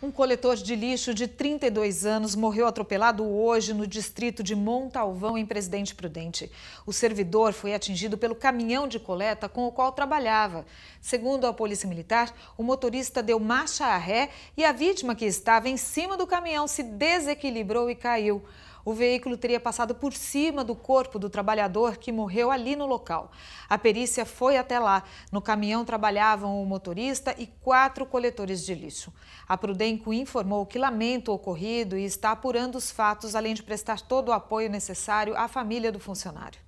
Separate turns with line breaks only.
Um coletor de lixo de 32 anos morreu atropelado hoje no distrito de Montalvão, em Presidente Prudente. O servidor foi atingido pelo caminhão de coleta com o qual trabalhava. Segundo a Polícia Militar, o motorista deu marcha a ré e a vítima que estava em cima do caminhão se desequilibrou e caiu. O veículo teria passado por cima do corpo do trabalhador que morreu ali no local. A perícia foi até lá. No caminhão trabalhavam o motorista e quatro coletores de lixo. A Prudenco informou que lamenta o ocorrido e está apurando os fatos, além de prestar todo o apoio necessário à família do funcionário.